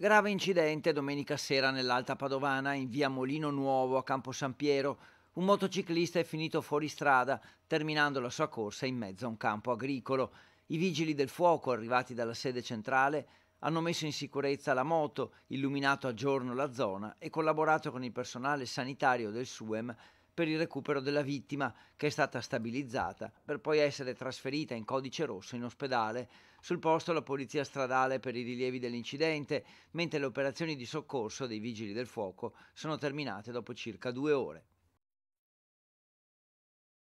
Grave incidente domenica sera nell'Alta Padovana, in via Molino Nuovo a Campo San Piero. Un motociclista è finito fuori strada, terminando la sua corsa in mezzo a un campo agricolo. I vigili del fuoco, arrivati dalla sede centrale, hanno messo in sicurezza la moto, illuminato a giorno la zona e collaborato con il personale sanitario del SUEM per il recupero della vittima che è stata stabilizzata per poi essere trasferita in codice rosso in ospedale. Sul posto la polizia stradale per i rilievi dell'incidente, mentre le operazioni di soccorso dei vigili del fuoco sono terminate dopo circa due ore.